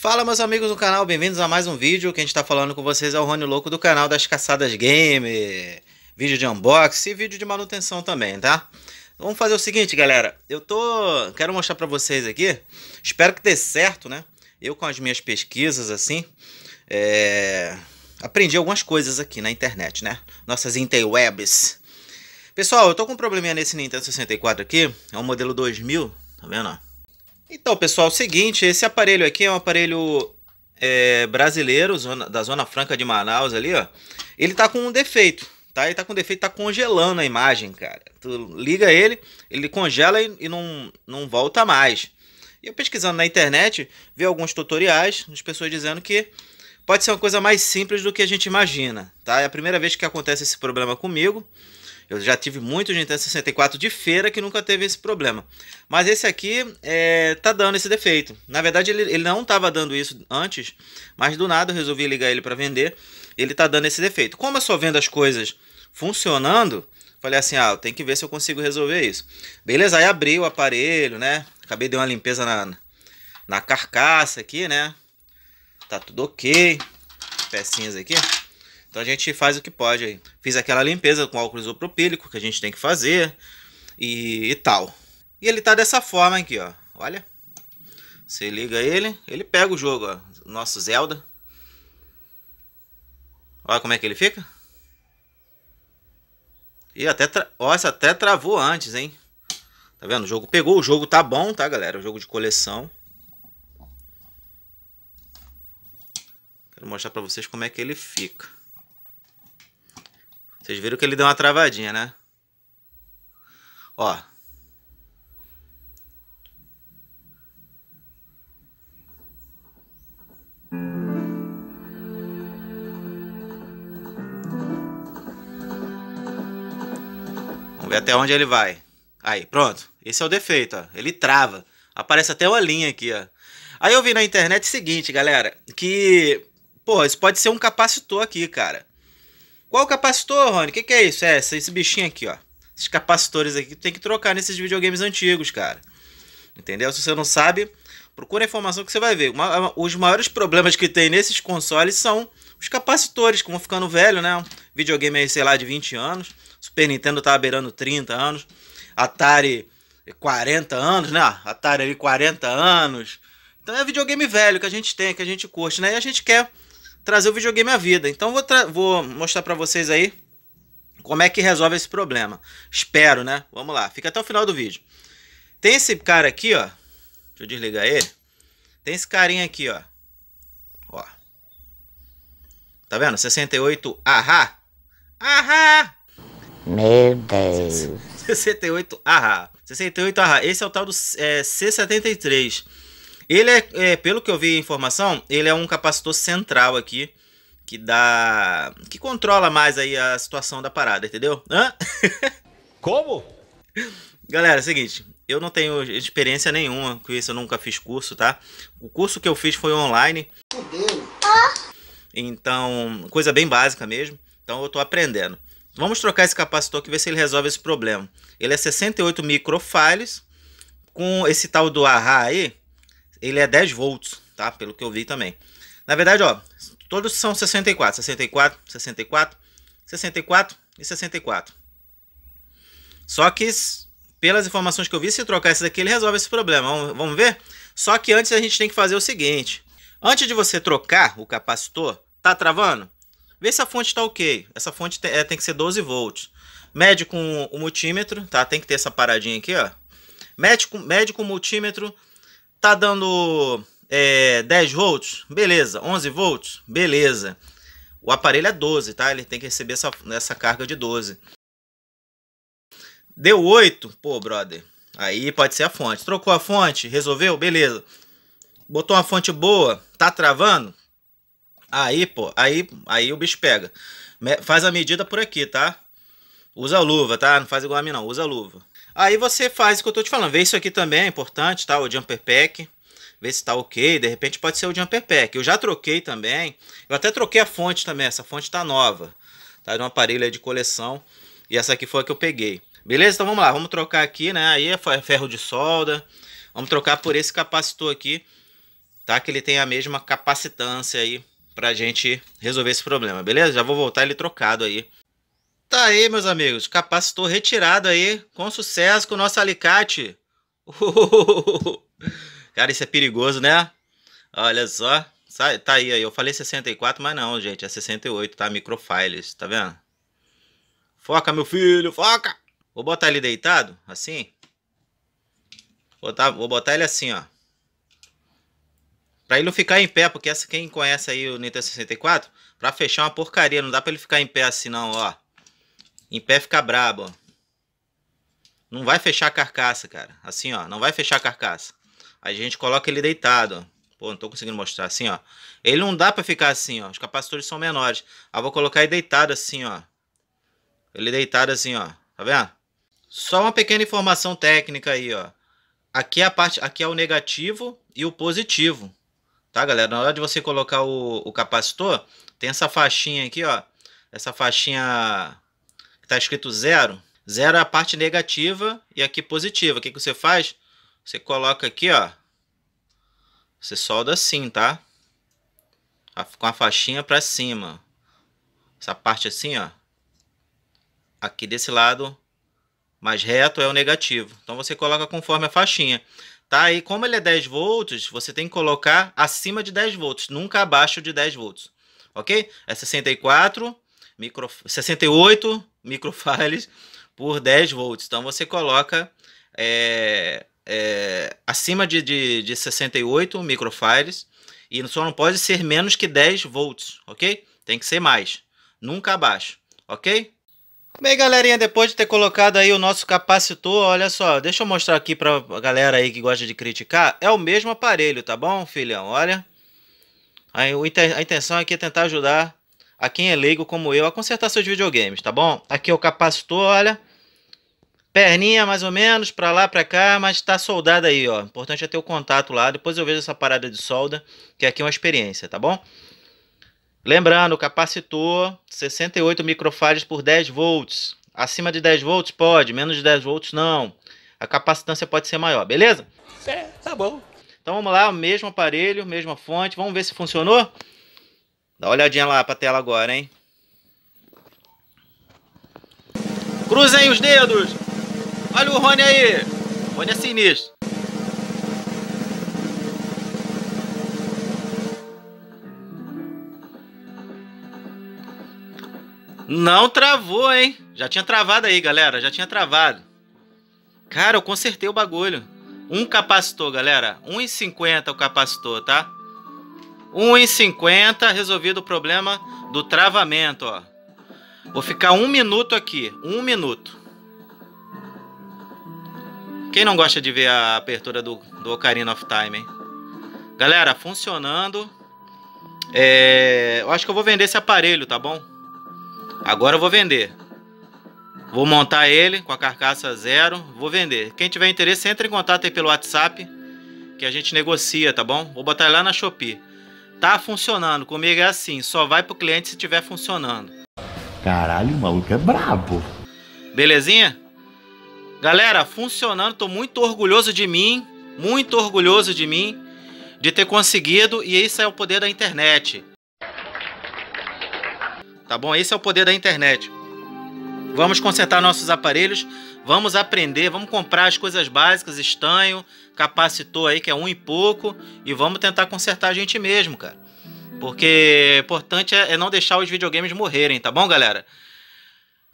Fala meus amigos do canal, bem-vindos a mais um vídeo. Quem está falando com vocês é o Rony Louco do canal das Caçadas Game. Vídeo de unboxing e vídeo de manutenção também, tá? Vamos fazer o seguinte, galera. Eu tô... Quero mostrar pra vocês aqui. Espero que dê certo, né? Eu com as minhas pesquisas, assim... É... Aprendi algumas coisas aqui na internet, né? Nossas interwebs. Pessoal, eu tô com um probleminha nesse Nintendo 64 aqui. É um modelo 2000, tá vendo, então, pessoal, é o seguinte, esse aparelho aqui é um aparelho é, brasileiro, zona, da Zona Franca de Manaus ali, ó. Ele tá com um defeito, tá? Ele tá com um defeito, tá congelando a imagem, cara. Tu liga ele, ele congela e, e não, não volta mais. E eu pesquisando na internet, vi alguns tutoriais, as pessoas dizendo que pode ser uma coisa mais simples do que a gente imagina, tá? É a primeira vez que acontece esse problema comigo. Eu já tive muito Nintendo 64 de feira que nunca teve esse problema. Mas esse aqui é, tá dando esse defeito. Na verdade, ele, ele não estava dando isso antes, mas do nada eu resolvi ligar ele para vender. Ele tá dando esse defeito. Como eu só vendo as coisas funcionando, falei assim: ah, tem que ver se eu consigo resolver isso. Beleza, aí abri o aparelho, né? Acabei de dar uma limpeza na, na carcaça aqui, né? Tá tudo ok. Pecinhas aqui. Então a gente faz o que pode aí. Fiz aquela limpeza com álcool isopropílico que a gente tem que fazer e, e tal. E ele tá dessa forma aqui, ó. Olha. Você liga ele, ele pega o jogo, ó. Nosso Zelda. Olha como é que ele fica. E até, tra... Nossa, até travou antes, hein? Tá vendo? O jogo pegou, o jogo tá bom, tá, galera? O jogo de coleção. Quero mostrar pra vocês como é que ele fica. Vocês viram que ele deu uma travadinha, né? Ó. Vamos ver até onde ele vai. Aí, pronto. Esse é o defeito, ó. Ele trava. Aparece até uma linha aqui, ó. Aí eu vi na internet o seguinte, galera, que, pô, isso pode ser um capacitor aqui, cara. Qual é capacitor, Rony? O que, que, é isso? É esse, bichinho aqui, ó. Esses capacitores aqui tem que trocar nesses videogames antigos, cara. Entendeu? Se você não sabe, procura a informação que você vai ver. Uma, os maiores problemas que tem nesses consoles são os capacitores, que vão ficando velho, né? Um videogame aí, sei lá, de 20 anos. Super Nintendo tava tá beirando 30 anos. Atari 40 eh, anos, né? Atari ali 40 anos. Então é videogame velho que a gente tem, que a gente curte, né? E a gente quer trazer o videogame à vida. Então vou, vou mostrar para vocês aí como é que resolve esse problema. Espero, né? Vamos lá, fica até o final do vídeo. Tem esse cara aqui, ó. Deixa eu desligar ele. Tem esse carinha aqui, ó. Ó. Tá vendo? 68 ahá. Ahá! Meu Deus. 68 ahá. 68 ahá. Esse é o tal do é, C73. Ele é, é, pelo que eu vi a informação, ele é um capacitor central aqui que dá que controla mais aí a situação da parada, entendeu? Hã? Como? Galera, é o seguinte, eu não tenho experiência nenhuma com isso, eu nunca fiz curso, tá? O curso que eu fiz foi online. Então, coisa bem básica mesmo. Então eu tô aprendendo. Vamos trocar esse capacitor aqui ver se ele resolve esse problema. Ele é 68 microfiles. com esse tal do AHA aí, ele é 10 volts, tá? Pelo que eu vi também. Na verdade, ó, todos são 64, 64, 64, 64 e 64. Só que, pelas informações que eu vi, se trocar esse daqui, ele resolve esse problema. Vamos ver? Só que antes a gente tem que fazer o seguinte. Antes de você trocar o capacitor, tá travando? Vê se a fonte está ok. Essa fonte tem, é, tem que ser 12 volts. Mede com o multímetro, tá? Tem que ter essa paradinha aqui, ó. Mede com, mede com o multímetro Tá dando é, 10 volts? Beleza. 11 volts? Beleza. O aparelho é 12, tá? Ele tem que receber essa, essa carga de 12. Deu 8? Pô, brother. Aí pode ser a fonte. Trocou a fonte? Resolveu? Beleza. Botou uma fonte boa? Tá travando? Aí, pô, aí, aí o bicho pega. Faz a medida por aqui, tá? Usa luva, tá? Não faz igual a mim não, usa luva. Aí você faz o que eu estou te falando. Vê isso aqui também, é importante, tá? O jumper pack. Vê se tá ok. De repente pode ser o jumper pack. Eu já troquei também. Eu até troquei a fonte também. Essa fonte tá nova. Tá de um aparelho de coleção. E essa aqui foi a que eu peguei. Beleza? Então vamos lá. Vamos trocar aqui, né? Aí é, é ferro de solda. Vamos trocar por esse capacitor aqui. Tá? Que ele tem a mesma capacitância aí. Pra gente resolver esse problema, beleza? Já vou voltar ele trocado aí Tá aí, meus amigos, capacitor retirado aí, com sucesso com o nosso alicate. Cara, isso é perigoso, né? Olha só, tá aí, aí, eu falei 64, mas não, gente, é 68, tá? Microfiles, tá vendo? Foca, meu filho, foca! Vou botar ele deitado, assim. Vou botar, vou botar ele assim, ó. Pra ele não ficar em pé, porque essa, quem conhece aí o Nintendo 64, pra fechar é uma porcaria, não dá pra ele ficar em pé assim não, ó. Em pé fica brabo, ó. Não vai fechar a carcaça, cara. Assim, ó. Não vai fechar a carcaça. Aí a gente coloca ele deitado, ó. Pô, não tô conseguindo mostrar assim, ó. Ele não dá para ficar assim, ó. Os capacitores são menores. Ah, vou colocar ele deitado assim, ó. Ele deitado assim, ó. Tá vendo? Só uma pequena informação técnica aí, ó. Aqui é a parte, aqui é o negativo e o positivo. Tá, galera? Na hora de você colocar o, o capacitor, tem essa faixinha aqui, ó. Essa faixinha está escrito zero, zero é a parte negativa e aqui positiva. O que, que você faz? Você coloca aqui, ó. Você solda assim, tá? Com a faixinha para cima. Essa parte assim, ó. Aqui desse lado mais reto é o negativo. Então você coloca conforme a faixinha. Tá? E como ele é 10 volts, você tem que colocar acima de 10 volts, nunca abaixo de 10 volts. Ok? É 64, micro... 68, microfiles por 10 volts. Então você coloca é, é, acima de, de, de 68 microfiles e só não pode ser menos que 10 volts, ok? Tem que ser mais, nunca abaixo, ok? Bem, galerinha, depois de ter colocado aí o nosso capacitor, olha só, deixa eu mostrar aqui pra galera aí que gosta de criticar, é o mesmo aparelho, tá bom, filhão? Olha, a intenção aqui é tentar ajudar a quem é leigo como eu a consertar seus videogames, tá bom? Aqui é o capacitor, olha. Perninha mais ou menos, pra lá, pra cá, mas tá soldada aí, ó. Importante é ter o contato lá, depois eu vejo essa parada de solda, que aqui é uma experiência, tá bom? Lembrando, capacitor, 68 microfarads por 10 volts. Acima de 10 volts pode, menos de 10 volts não. A capacitância pode ser maior, beleza? É, tá bom. Então vamos lá, mesmo aparelho, mesma fonte, vamos ver se funcionou? Dá uma olhadinha lá pra tela agora, hein? Cruzem os dedos! Olha o Rony aí! O Rony é sinistro! Não travou, hein? Já tinha travado aí, galera. Já tinha travado. Cara, eu consertei o bagulho. Um capacitor, galera. 1,50 o capacitor, tá? 1,50, resolvido o problema do travamento, ó. Vou ficar um minuto aqui, um minuto. Quem não gosta de ver a apertura do, do Ocarina of Time, hein? Galera, funcionando. É, eu acho que eu vou vender esse aparelho, tá bom? Agora eu vou vender. Vou montar ele com a carcaça zero, vou vender. Quem tiver interesse, entre em contato aí pelo WhatsApp que a gente negocia, tá bom? Vou botar lá na Shopee. Tá funcionando. Comigo é assim. Só vai pro cliente se tiver funcionando. Caralho, o maluco é brabo. Belezinha? Galera, funcionando. Tô muito orgulhoso de mim. Muito orgulhoso de mim. De ter conseguido. E isso é o poder da internet. Tá bom? Esse é o poder da internet. Vamos consertar nossos aparelhos, vamos aprender, vamos comprar as coisas básicas, estanho, capacitor aí que é um e pouco, e vamos tentar consertar a gente mesmo, cara. Porque o é importante é, é, não deixar os videogames morrerem, tá bom, galera?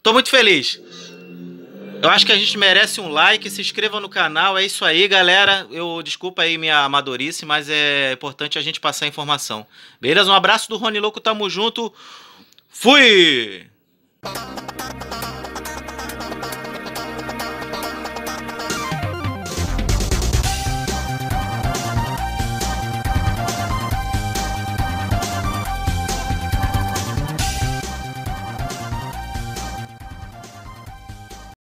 Tô muito feliz. Eu acho que a gente merece um like, se inscreva no canal, é isso aí, galera. Eu desculpa aí minha amadorice, mas é importante a gente passar a informação. Beleza? Um abraço do Rony Louco, tamo junto. Fui!